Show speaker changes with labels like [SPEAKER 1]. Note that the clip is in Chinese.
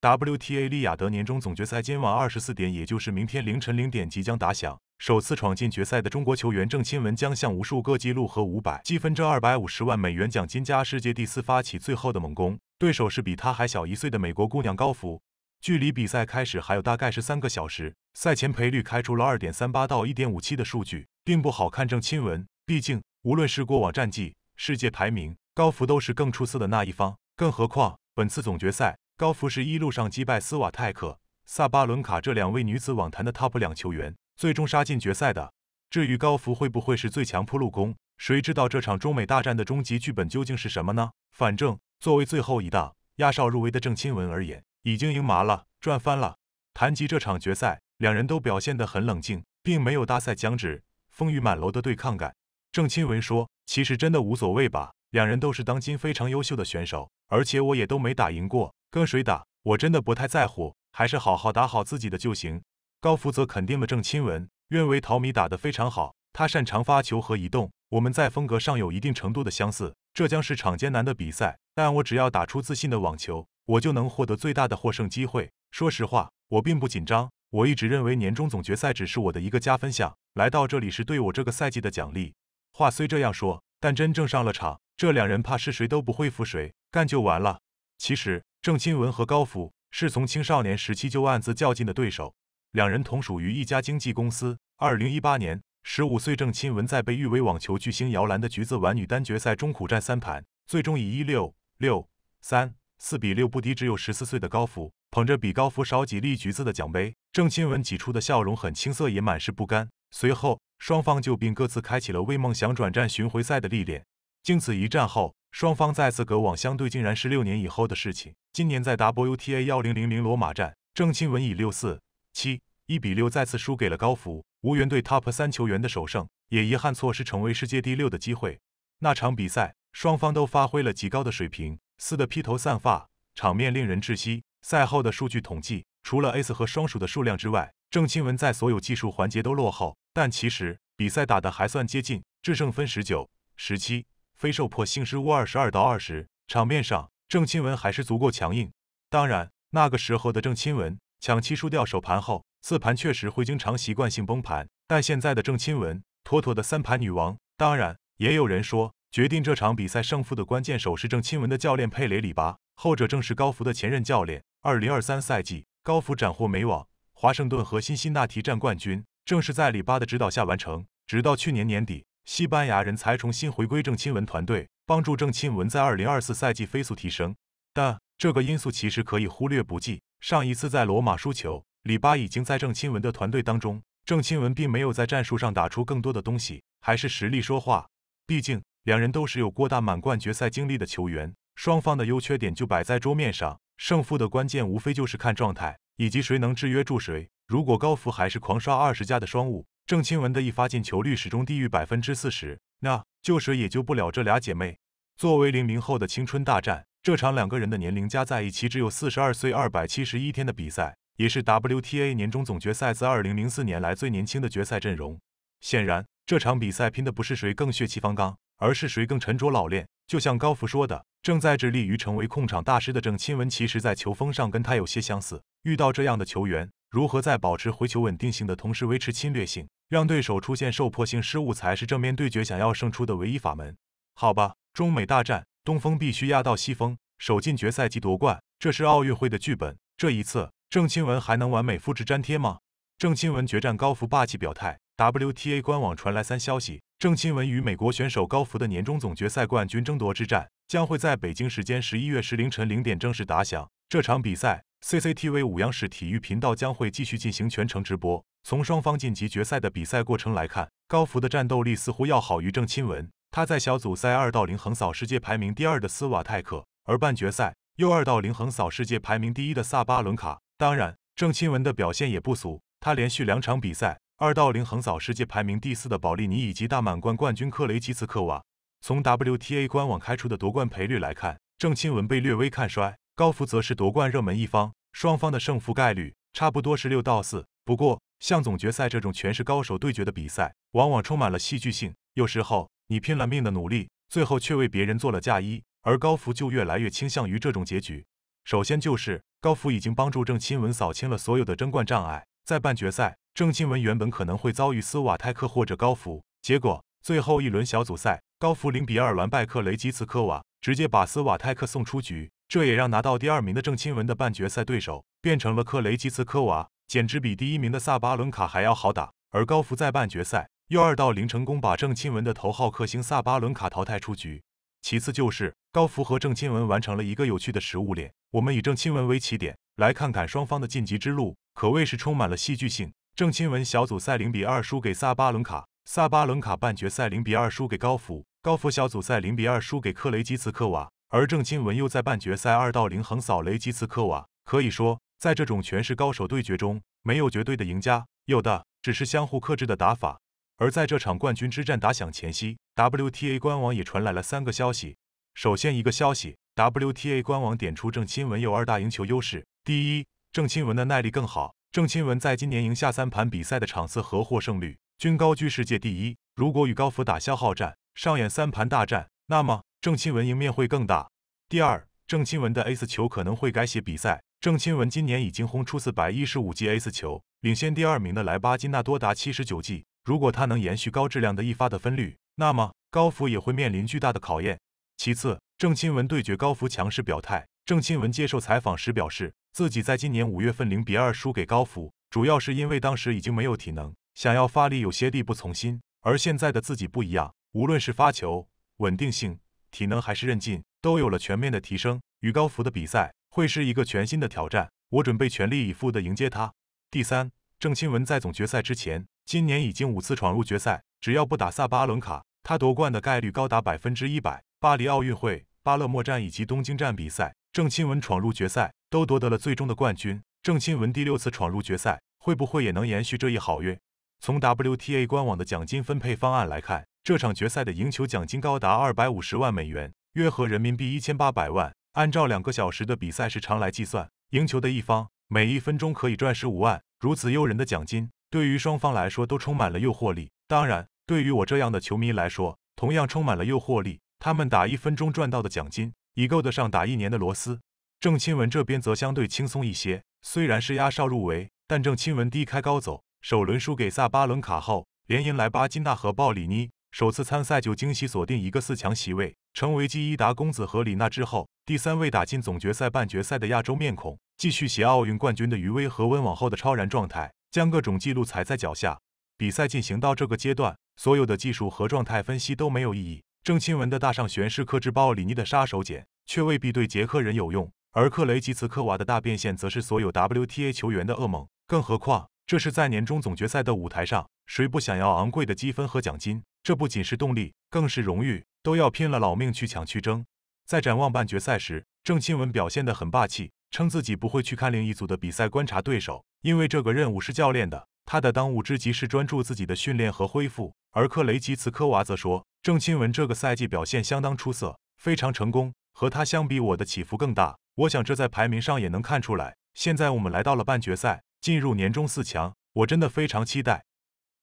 [SPEAKER 1] WTA 利雅得年终总决赛今晚二十四点，也就是明天凌晨零点即将打响。首次闯进决赛的中国球员郑钦文将向无数个纪录和五百积分这二百五十万美元奖金加世界第四发起最后的猛攻。对手是比他还小一岁的美国姑娘高福。距离比赛开始还有大概十三个小时，赛前赔率开出了二点三八到一点五七的数据，并不好看。郑钦文，毕竟无论是过往战绩、世界排名，高福都是更出色的那一方。更何况本次总决赛。高福是一路上击败斯瓦泰克、萨巴伦卡这两位女子网坛的 TOP 两球员，最终杀进决赛的。至于高福会不会是最强铺路工，谁知道这场中美大战的终极剧本究竟是什么呢？反正作为最后一档压哨入围的郑钦文而言，已经赢麻了，赚翻了。谈及这场决赛，两人都表现得很冷静，并没有大赛将至、风雨满楼的对抗感。郑钦文说：“其实真的无所谓吧，两人都是当今非常优秀的选手，而且我也都没打赢过。”跟谁打，我真的不太在乎，还是好好打好自己的就行。高福泽肯定了郑钦文，认为陶米打得非常好，他擅长发球和移动，我们在风格上有一定程度的相似，这将是场艰难的比赛，但我只要打出自信的网球，我就能获得最大的获胜机会。说实话，我并不紧张，我一直认为年终总决赛只是我的一个加分项，来到这里是对我这个赛季的奖励。话虽这样说，但真正上了场，这两人怕是谁都不会服谁，干就完了。其实。郑钦文和高芙是从青少年时期就暗自较劲的对手，两人同属于一家经纪公司。二零一八年，十五岁郑钦文在被誉为网球巨星摇篮的橘子玩女单决赛中苦战三盘，最终以一六六三四比六不敌只有十四岁的高芙，捧着比高芙少几粒橘子的奖杯，郑钦文挤出的笑容很青涩，也满是不甘。随后，双方就并各自开启了为梦想转战巡回赛的历练。经此一战后，双方再次隔网相对竟然是六年以后的事情。今年在 WTA 1000罗马站，郑钦文以六四七一比六再次输给了高福，无缘对 TOP 三球员的首胜，也遗憾错失成为世界第六的机会。那场比赛双方都发挥了极高的水平，撕的披头散发场面令人窒息。赛后的数据统计，除了 ACE 和双数的数量之外，郑钦文在所有技术环节都落后，但其实比赛打得还算接近，制胜分十九十七。非受迫性失误二十二到二十，场面上郑钦文还是足够强硬。当然，那个时候的郑钦文抢七输掉首盘后四盘确实会经常习惯性崩盘，但现在的郑钦文妥妥的三盘女王。当然，也有人说，决定这场比赛胜负的关键手是郑钦文的教练佩雷里巴，后者正是高福的前任教练。二零二三赛季，高福斩获美网、华盛顿和辛辛那提站冠军，正是在里巴的指导下完成。直到去年年底。西班牙人才重新回归郑钦文团队，帮助郑钦文在二零二四赛季飞速提升。但这个因素其实可以忽略不计。上一次在罗马输球，里巴已经在郑钦文的团队当中。郑钦文并没有在战术上打出更多的东西，还是实力说话。毕竟两人都是有过大满贯决赛经历的球员，双方的优缺点就摆在桌面上，胜负的关键无非就是看状态以及谁能制约住谁。如果高福还是狂刷二十加的双五。郑钦文的一发进球率始终低于百分之四十，那就谁也救不了这俩姐妹。作为零零后的青春大战，这场两个人的年龄加在一起只有四十二岁二百七十一天的比赛，也是 WTA 年终总决赛自二零零四年来最年轻的决赛阵容。显然，这场比赛拼的不是谁更血气方刚，而是谁更沉着老练。就像高福说的，正在致力于成为控场大师的郑钦文，其实在球风上跟他有些相似。遇到这样的球员。如何在保持回球稳定性的同时维持侵略性，让对手出现受迫性失误，才是正面对决想要胜出的唯一法门。好吧，中美大战，东风必须压到西风，首进决赛即夺冠，这是奥运会的剧本。这一次，郑钦文还能完美复制粘贴吗？郑钦文决战高福霸气表态，WTA 官网传来三消息：郑钦文与美国选手高福的年终总决赛冠军争夺之战，将会在北京时间十一月十凌晨零点正式打响。这场比赛。CCTV 五央视体育频道将会继续进行全程直播。从双方晋级决赛的比赛过程来看，高芙的战斗力似乎要好于郑钦文。她在小组赛二到零横扫世界排名第二的斯瓦泰克，而半决赛又二到零横扫世界排名第一的萨巴伦卡。当然，郑钦文的表现也不俗，她连续两场比赛二到零横扫世界排名第四的保利尼以及大满贯冠军克雷吉茨科瓦。从 WTA 官网开出的夺冠赔率来看，郑钦文被略微看衰。高福则是夺冠热门一方，双方的胜负概率差不多是六到四。不过，像总决赛这种全是高手对决的比赛，往往充满了戏剧性。有时候，你拼了命的努力，最后却为别人做了嫁衣。而高福就越来越倾向于这种结局。首先就是高福已经帮助郑钦文扫清了所有的争冠障碍。在半决赛，郑钦文原本可能会遭遇斯瓦泰克或者高福，结果最后一轮小组赛，高福零比二完败克雷吉茨科瓦，直接把斯瓦泰克送出局。这也让拿到第二名的郑钦文的半决赛对手变成了克雷吉茨科娃，简直比第一名的萨巴伦卡还要好打。而高芙在半决赛又二到零成功把郑钦文的头号克星萨巴伦卡淘汰出局。其次就是高芙和郑钦文完成了一个有趣的食物链。我们以郑钦文为起点，来看看双方的晋级之路，可谓是充满了戏剧性。郑钦文小组赛零比二输给萨巴伦卡，萨巴伦卡半决赛零比二输给高芙，高芙小组赛零比二输给克雷吉茨科娃。而郑钦文又在半决赛二到零横扫雷吉茨科娃，可以说，在这种全是高手对决中，没有绝对的赢家，有的只是相互克制的打法。而在这场冠军之战打响前夕，WTA 官网也传来了三个消息。首先，一个消息，WTA 官网点出郑钦文有二大赢球优势。第一，郑钦文的耐力更好。郑钦文在今年赢下三盘比赛的场次和获胜率均高居世界第一。如果与高福打消耗战，上演三盘大战，那么。郑钦文赢面会更大。第二，郑钦文的 a c 球可能会改写比赛。郑钦文今年已经轰出四百一十五记 a c 球，领先第二名的莱巴金娜多达七十九记。如果他能延续高质量的一发的分率，那么高福也会面临巨大的考验。其次，郑钦文对决高福强势表态。郑钦文接受采访时表示，自己在今年五月份零比二输给高福，主要是因为当时已经没有体能，想要发力有些力不从心。而现在的自己不一样，无论是发球稳定性，体能还是韧劲都有了全面的提升，与高福的比赛会是一个全新的挑战。我准备全力以赴地迎接他。第三，郑钦文在总决赛之前，今年已经五次闯入决赛，只要不打萨巴伦卡，她夺冠的概率高达百分之一百。巴黎奥运会、巴勒莫站以及东京站比赛，郑钦文闯入决赛都夺得了最终的冠军。郑钦文第六次闯入决赛，会不会也能延续这一好运？从 WTA 官网的奖金分配方案来看。这场决赛的赢球奖金高达二百五十万美元，约合人民币一千八百万。按照两个小时的比赛时长来计算，赢球的一方每一分钟可以赚十五万。如此诱人的奖金，对于双方来说都充满了诱惑力。当然，对于我这样的球迷来说，同样充满了诱惑力。他们打一分钟赚到的奖金，已够得上打一年的螺丝。郑钦文这边则相对轻松一些，虽然是压哨入围，但郑钦文低开高走，首轮输给萨巴伦卡后，连赢莱巴金娜和鲍里妮。首次参赛就惊喜锁定一个四强席位，成为继伊达公子和李娜之后第三位打进总决赛、半决赛的亚洲面孔。继续携奥运冠军的余威和温网后的超然状态，将各种纪录踩在脚下。比赛进行到这个阶段，所有的技术和状态分析都没有意义。郑钦文的大上旋是克制鲍里尼的杀手锏，却未必对捷克人有用；而克雷吉茨科娃的大变现则是所有 WTA 球员的噩梦。更何况，这是在年终总决赛的舞台上，谁不想要昂贵的积分和奖金？这不仅是动力，更是荣誉，都要拼了老命去抢去争。在展望半决赛时，郑钦文表现得很霸气，称自己不会去看另一组的比赛，观察对手，因为这个任务是教练的。他的当务之急是专注自己的训练和恢复。而克雷吉茨科娃则说，郑钦文这个赛季表现相当出色，非常成功。和他相比，我的起伏更大，我想这在排名上也能看出来。现在我们来到了半决赛，进入年终四强，我真的非常期待。